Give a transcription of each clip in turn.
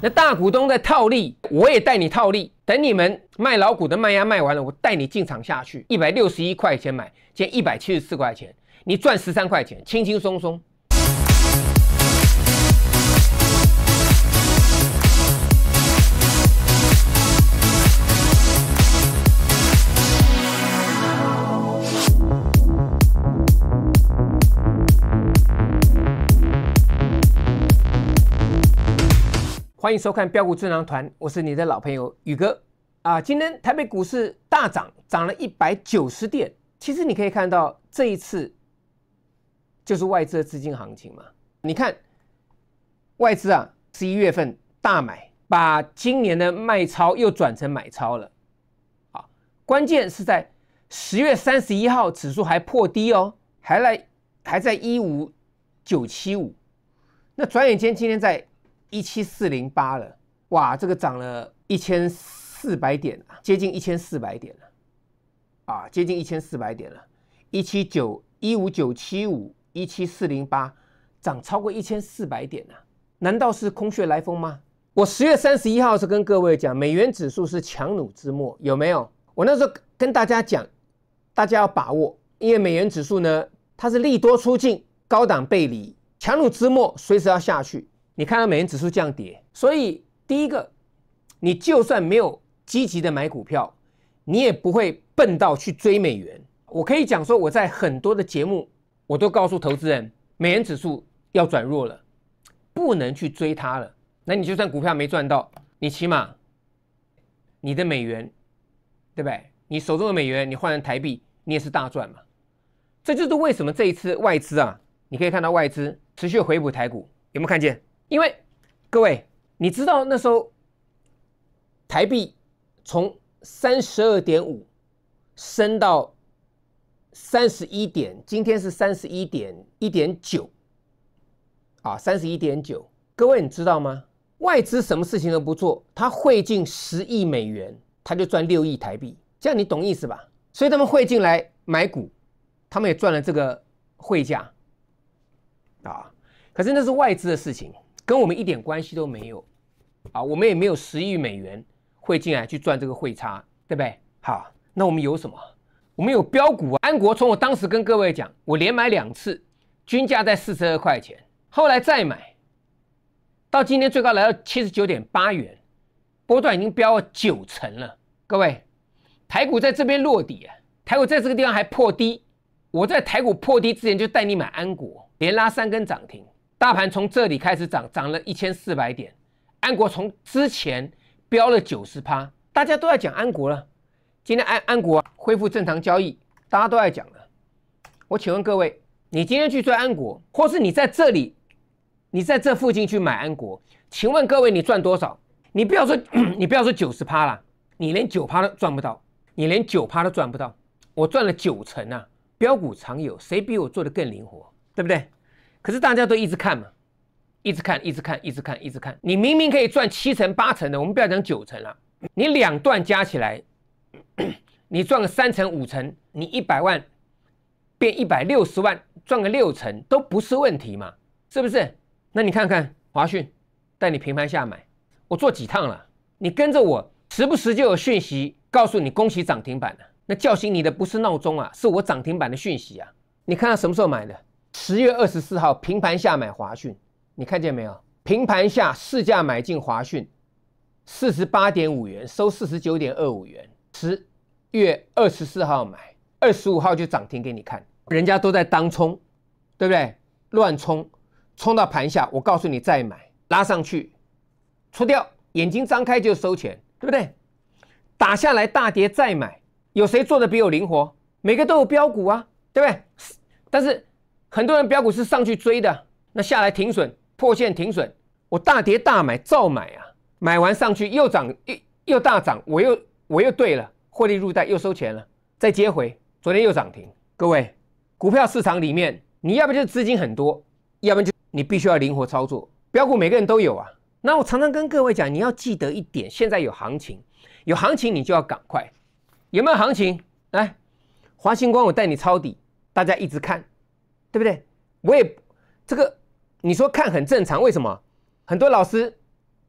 那大股东在套利，我也带你套利。等你们卖老股的卖压卖完了，我带你进场下去，一百六十一块钱买，减一百七十四块钱，你赚十三块钱，轻轻松松。欢迎收看标股智囊团，我是你的老朋友宇哥啊。今天台北股市大涨，涨了一百九十点。其实你可以看到，这一次就是外资资金行情嘛。你看外资啊，十一月份大买，把今年的卖超又转成买超了。好，关键是在十月三十一号，指数还破低哦，还来还在一五九七五。那转眼间，今天在。一七四零八了，哇，这个涨了一千四百点啊，接近一千四百点了，啊，接近一千四百点了，一七九一五九七五一七四零八，涨超过一千四百点呢，难道是空穴来风吗？我十月三十一号是跟各位讲，美元指数是强弩之末，有没有？我那时候跟大家讲，大家要把握，因为美元指数呢，它是利多出尽，高档背离，强弩之末，随时要下去。你看到美元指数这样跌，所以第一个，你就算没有积极的买股票，你也不会笨到去追美元。我可以讲说，我在很多的节目我都告诉投资人，美元指数要转弱了，不能去追它了。那你就算股票没赚到，你起码你的美元，对不对？你手中的美元你换成台币，你也是大赚嘛。这就是为什么这一次外资啊，你可以看到外资持续回补台股，有没有看见？因为各位，你知道那时候台币从三十二点五升到三十一点，今天是三十一点一点九啊，三十一点九。各位你知道吗？外资什么事情都不做，他汇进十亿美元，他就赚六亿台币，这样你懂意思吧？所以他们汇进来买股，他们也赚了这个汇价啊。可是那是外资的事情。跟我们一点关系都没有啊，我们也没有十亿美元会进来去赚这个汇差，对不对？好，那我们有什么？我们有标股啊，安国。从我当时跟各位讲，我连买两次，均价在四十二块钱，后来再买，到今天最高来到七十九点八元，波段已经飙了九成了。各位，台股在这边落底啊，台股在这个地方还破低，我在台股破低之前就带你买安国，连拉三根涨停。大盘从这里开始涨，涨了一千四百点。安国从之前飙了九十趴，大家都在讲安国了。今天安安国恢复正常交易，大家都在讲了。我请问各位，你今天去追安国，或是你在这里，你在这附近去买安国？请问各位，你赚多少？你不要说，你不要说九十趴了，你连九趴都赚不到，你连九趴都赚不到。我赚了九成啊！标股常有，谁比我做的更灵活？对不对？可是大家都一直看嘛，一直看，一直看，一直看，一直看。你明明可以赚七成、八成的，我们不要讲九成了。你两段加起来，你赚个三成、五成，你一百万变一百六十万，赚个六成都不是问题嘛？是不是？那你看看华讯，带你平盘下买，我做几趟了？你跟着我，时不时就有讯息告诉你恭喜涨停板了。那叫醒你的不是闹钟啊，是我涨停板的讯息啊。你看他什么时候买的？十月二十四号平盘下买华讯，你看见没有？平盘下市价买进华讯，四十八点五元收四十九点二五元。十月二十四号买，二十五号就涨停给你看。人家都在当冲，对不对？乱冲，冲到盘下，我告诉你再买，拉上去出掉，眼睛张开就收钱，对不对？打下来大跌再买，有谁做的比我灵活？每个都有标股啊，对不对？但是。很多人标股是上去追的，那下来停损破线停损，我大跌大买照买啊，买完上去又涨又又大涨，我又我又对了，获利入袋又收钱了，再接回，昨天又涨停。各位，股票市场里面你要不就是资金很多，要不就你必须要灵活操作。标股每个人都有啊，那我常常跟各位讲，你要记得一点，现在有行情，有行情你就要赶快。有没有行情？来，华星光，我带你抄底，大家一直看。对不对？我也这个你说看很正常，为什么？很多老师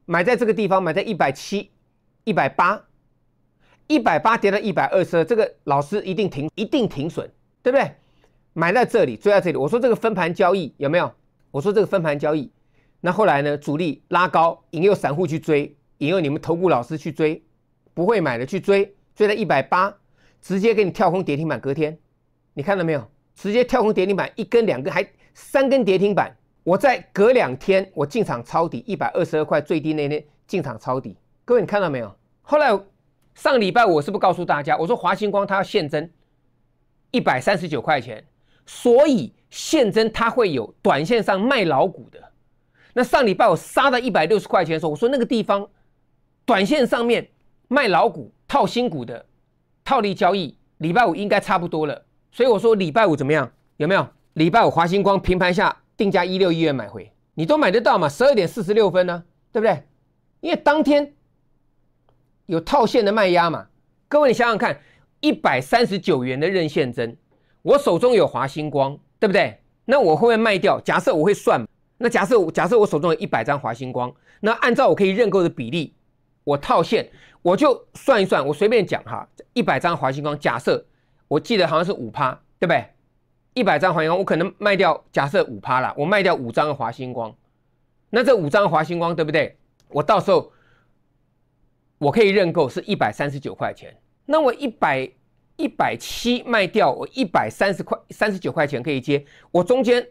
买在这个地方，买在一百七、一百八、一百八跌到一百二十，这个老师一定停，一定停损，对不对？买在这里追在这里，我说这个分盘交易有没有？我说这个分盘交易，那后来呢？主力拉高，引诱散户去追，引诱你们投顾老师去追，不会买的去追，追到一百八，直接给你跳空跌停板，隔天，你看到没有？直接跳空跌停板一根两根还三根跌停板，我在隔两天我进场抄底一百二十二块最低那天进场抄底，各位你看到没有？后来上礼拜我是不是告诉大家，我说华星光它要现增一百三十九块钱，所以现增它会有短线上卖老股的。那上礼拜我杀到一百六十块钱的时候，我说那个地方短线上面卖老股套新股的套利交易，礼拜五应该差不多了。所以我说礼拜五怎么样？有没有礼拜五华星光平盘下定价一六一元买回，你都买得到吗？十二点四十六分呢，对不对？因为当天有套现的卖压嘛。各位你想想看，一百三十九元的任现针，我手中有华星光，对不对？那我会不会卖掉？假设我会算，那假设我假设我手中有一百张华星光，那按照我可以认购的比例，我套现我就算一算，我随便讲哈，一百张华星光，假设。我记得好像是五趴，对不对？一百张华星光，我可能卖掉，假设五趴了，我卖掉五张华星光，那这五张华星光，对不对？我到时候我可以认购是一百三十九块钱，那我一百一百七卖掉，我一百三十块三十九块钱可以接，我中间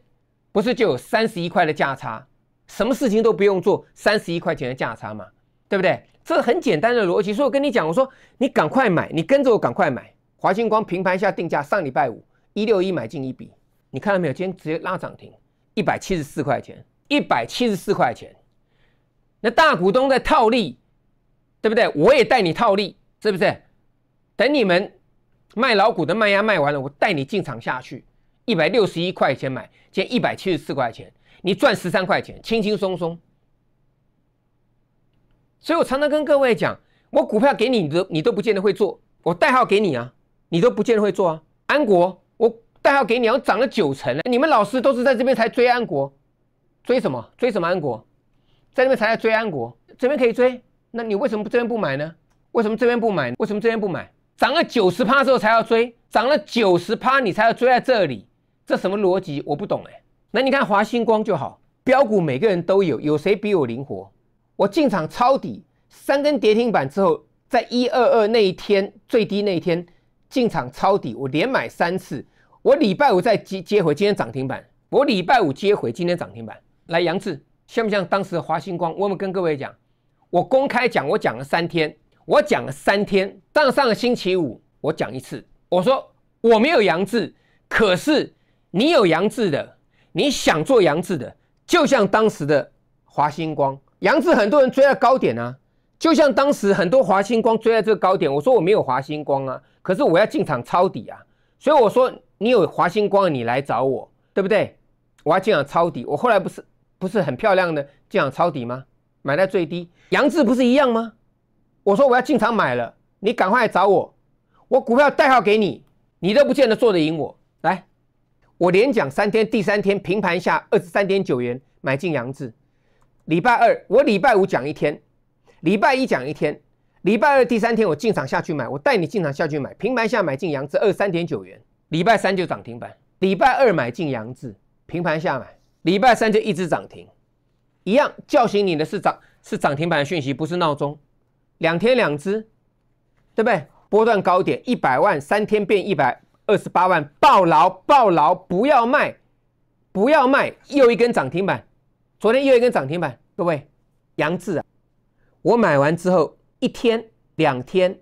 不是就有三十一块的价差？什么事情都不用做，三十一块钱的价差嘛，对不对？这很简单的逻辑，所以我跟你讲，我说你赶快买，你跟着我赶快买。华星光平盘下定价，上礼拜五一六一买进一笔，你看到没有？今天直接拉涨停，一百七十四块钱，一百七十四块钱。那大股东在套利，对不对？我也带你套利，是不是？等你们卖老股的卖压卖完了，我带你进场下去，一百六十一块钱买，天一百七十四块钱，你赚十三块钱，轻轻松松。所以我常常跟各位讲，我股票给你，你都你都不见得会做，我代号给你啊。你都不见得会做啊！安国，我代号给你，我涨了九成了。你们老师都是在这边才追安国，追什么？追什么安国？在那边才在追安国，这边可以追？那你为什么这边不买呢？为什么这边不买？为什么这边不买？涨了九十趴之后才要追，涨了九十趴你才要追在这里，这什么逻辑？我不懂哎。那你看华星光就好，标股每个人都有，有谁比我灵活？我进场抄底，三根跌停板之后，在一二二那一天最低那一天。进场抄底，我连买三次，我礼拜五再接接回，今天涨停板，我礼拜五接回，今天涨停板。来，杨志像不像当时的华星光？我们跟各位讲，我公开讲，我讲了三天，我讲了三天，上上星期五我讲一次，我说我没有杨志，可是你有杨志的，你想做杨志的，就像当时的华星光，杨志很多人追在高点啊，就像当时很多华星光追在这个高点，我说我没有华星光啊。可是我要进场抄底啊，所以我说你有华星光你来找我，对不对？我要进场抄底，我后来不是不是很漂亮的进场抄底吗？买在最低，杨志不是一样吗？我说我要进场买了，你赶快来找我，我股票代号给你，你都不见得做得赢我。来，我连讲三天，第三天平盘下二十三点九元买进杨志。礼拜二我礼拜五讲一天，礼拜一讲一天。礼拜二第三天，我进场下去买，我带你进场下去买，平盘下买进杨志二三点九元，礼拜三就涨停板。礼拜二买进杨志，平盘下买，礼拜三就一直涨停，一样叫醒你的是涨是涨停板的讯息，不是闹钟。两天两只，对不对？波段高点一百万，三天变一百二十八万，爆牢爆牢，不要卖，不要卖，又一根涨停板，昨天又一根涨停板，各位，杨志啊，我买完之后。一天、两天、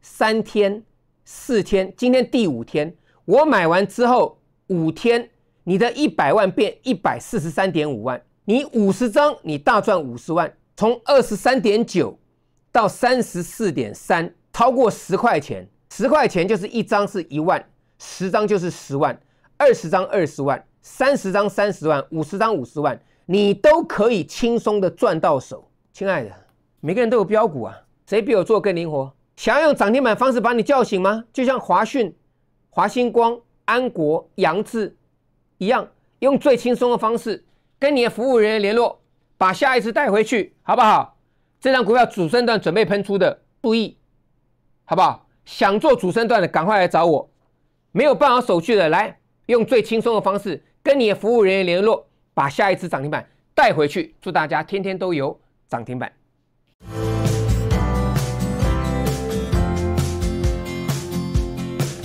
三天、四天，今天第五天，我买完之后五天，你的一百万变一百四十三点五万，你五十张你大赚五十万，从二十三点九到三十四点三，超过十块钱，十块钱就是一张是一万，十张就是十万，二十张二十万，三十张三十万，五十张五十万，你都可以轻松的赚到手，亲爱的，每个人都有标股啊。谁比我做更灵活？想要用涨停板方式把你叫醒吗？就像华讯、华星光、安国、杨志一样，用最轻松的方式跟你的服务人员联络，把下一次带回去，好不好？这张股票主升段准备喷出的，注意，好不好？想做主升段的，赶快来找我。没有办好手续的，来用最轻松的方式跟你的服务人员联络，把下一次涨停板带回去。祝大家天天都有涨停板。